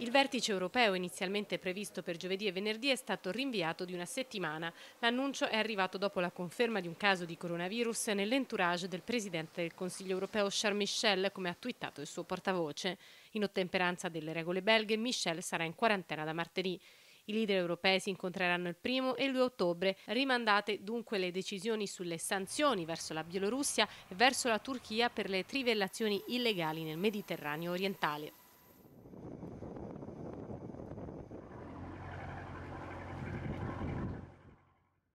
Il vertice europeo inizialmente previsto per giovedì e venerdì è stato rinviato di una settimana. L'annuncio è arrivato dopo la conferma di un caso di coronavirus nell'entourage del presidente del Consiglio europeo Charles Michel, come ha twittato il suo portavoce. In ottemperanza delle regole belghe, Michel sarà in quarantena da martedì. I leader europei si incontreranno il primo e il 2 ottobre, rimandate dunque le decisioni sulle sanzioni verso la Bielorussia e verso la Turchia per le trivellazioni illegali nel Mediterraneo orientale.